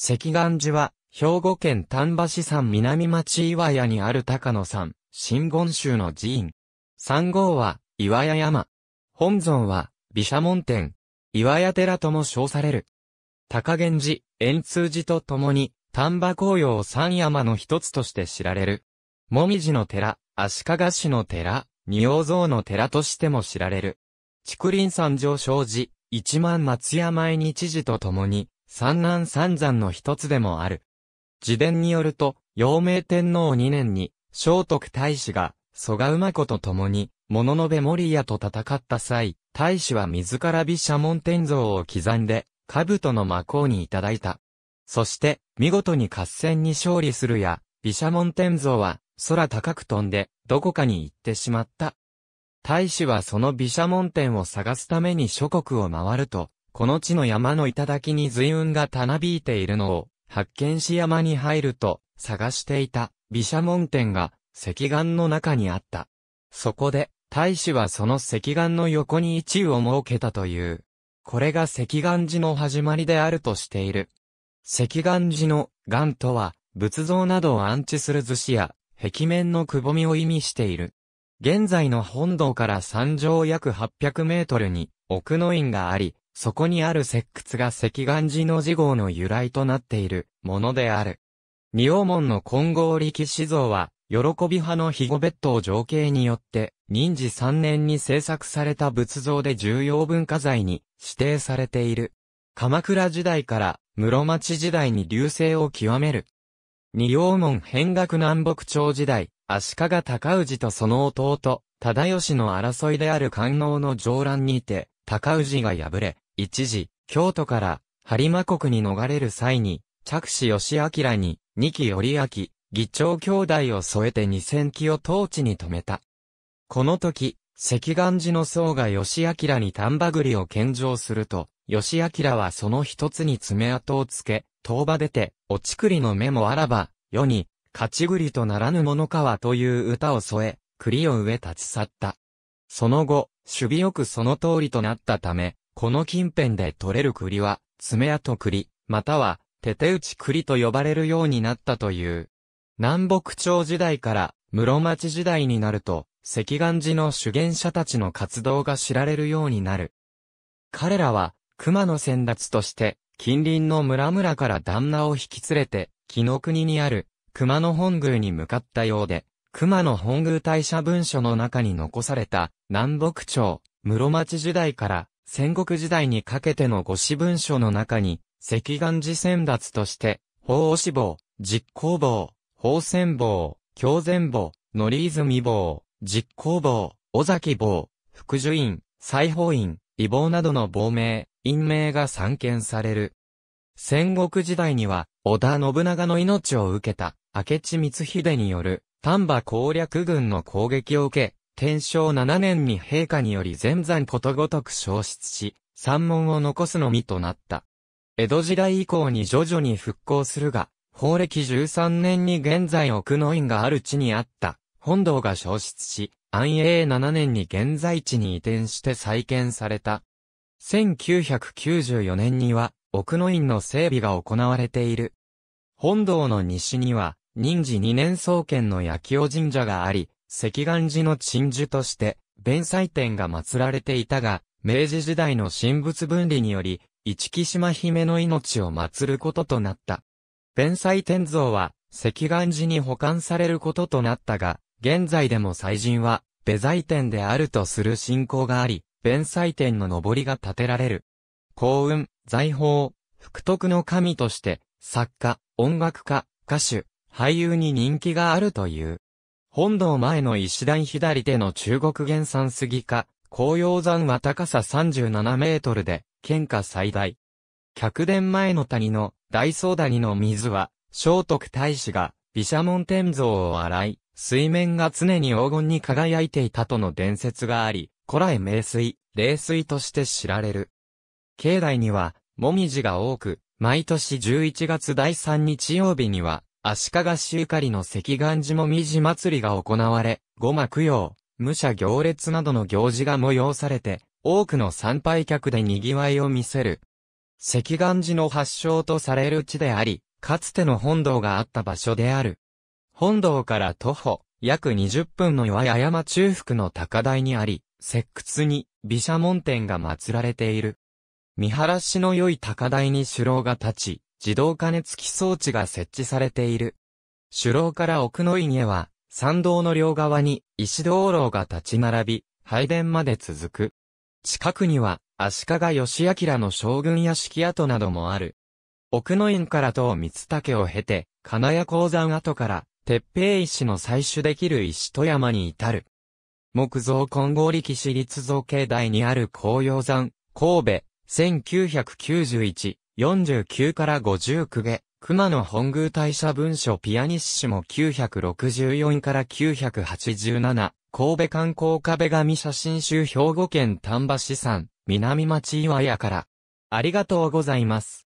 石岩寺は、兵庫県丹波市山南町岩屋にある高野山、新言宗の寺院。三号は、岩屋山。本尊は、毘沙門天。岩屋寺とも称される。高源寺、円通寺と共に、丹波紅葉三山の一つとして知られる。もみじの寺、足利市の寺、仁王像の寺としても知られる。竹林山上昇寺、一万松山毎日寺と共に、三男三山の一つでもある。自伝によると、陽明天皇二年に、聖徳太子が、蘇我馬子と共に、物のべ守屋と戦った際、太子は自ら毘沙門天像を刻んで、兜の魔皇にいただいた。そして、見事に合戦に勝利するや、毘沙門天像は、空高く飛んで、どこかに行ってしまった。太子はその毘沙門天を探すために諸国を回ると、この地の山の頂に随雲がたなびいているのを、発見し山に入ると、探していた、毘沙門天が、石岩の中にあった。そこで、大使はその石岩の横に一位を設けたという。これが石岩寺の始まりであるとしている。石岩寺の岩とは、仏像などを安置する寿司や、壁面のくぼみを意味している。現在の本堂から山上約800メートルに、奥の院があり、そこにある石窟が石岩寺の寺号の由来となっているものである。仁王門の金剛力士像は、喜び派の肥後別当情景によって、任時3年に制作された仏像で重要文化財に指定されている。鎌倉時代から室町時代に流星を極める。仁王門変額南北朝時代、足利尊氏とその弟、忠義の争いである官能の上乱にて、尊氏が敗れ、一時、京都から播磨国に逃れる際に、着手義明に、二期頼明、議長兄弟を添えて二千機を当地に止めた。この時、赤岩寺の僧が義明に丹波栗を献上すると、義明はその一つに爪痕をつけ、遠場出て、おちくりの目もあらば、世に、勝ち栗とならぬものかはという歌を添え、栗を植え立ち去った。その後、守備よくその通りとなったため、この近辺で採れる栗は、爪痕栗、または、手手打ち栗と呼ばれるようになったという。南北朝時代から、室町時代になると、赤岩寺の修験者たちの活動が知られるようになる。彼らは、熊の先達として、近隣の村々から旦那を引き連れて、木の国にある、熊野本宮に向かったようで、熊野本宮大社文書の中に残された、南北朝、室町時代から、戦国時代にかけての五子文書の中に、赤眼寺戦奪として、法押し棒、実行棒、法戦棒、狂前棒、乗泉棒、実行棒、尾崎棒、副樹院、裁縫院、異棒などの亡名、因名が散見される。戦国時代には、織田信長の命を受けた、明智光秀による、丹波攻略軍の攻撃を受け、天正7年に陛下により全山ことごとく消失し、山門を残すのみとなった。江戸時代以降に徐々に復興するが、法暦13年に現在奥の院がある地にあった、本堂が消失し、安永7年に現在地に移転して再建された。1994年には、奥の院の整備が行われている。本堂の西には、忍時2年創建のき京神社があり、石岩寺の鎮守として、弁祭天が祀られていたが、明治時代の神仏分離により、一木島姫の命を祀ることとなった。弁祭天像は、石岩寺に保管されることとなったが、現在でも祭神は、弁祭天であるとする信仰があり、弁祭天の上りが建てられる。幸運、財宝、福徳の神として、作家、音楽家、歌手、俳優に人気があるという。本堂前の石段左手の中国原産杉か、紅葉山は高さ37メートルで、県下最大。客殿前の谷の大層谷の水は、聖徳太子が、毘沙門天像を洗い、水面が常に黄金に輝いていたとの伝説があり、古来名水、霊水として知られる。境内には、もみじが多く、毎年11月第3日曜日には、足利市ゆかりの石岩寺もみじ祭りが行われ、五幕用、武者行列などの行事が催されて、多くの参拝客で賑わいを見せる。石岩寺の発祥とされる地であり、かつての本堂があった場所である。本堂から徒歩、約20分の岩屋山中腹の高台にあり、石窟に、毘沙門天が祀られている。見晴らしの良い高台に首楼が立ち、自動加熱器装置が設置されている。主楼から奥の院へは、参道の両側に石灯籠が立ち並び、拝殿まで続く。近くには、足利義明の将軍屋敷跡などもある。奥の院からと三竹を経て、金谷鉱山跡から、鉄平石の採取できる石富山に至る。木造金剛力士立造境内にある紅葉山、神戸、1991、49から50区下、熊野本宮大社文書ピアニッシモ964から987、神戸観光壁紙写真集兵庫県丹波市産、南町岩屋から。ありがとうございます。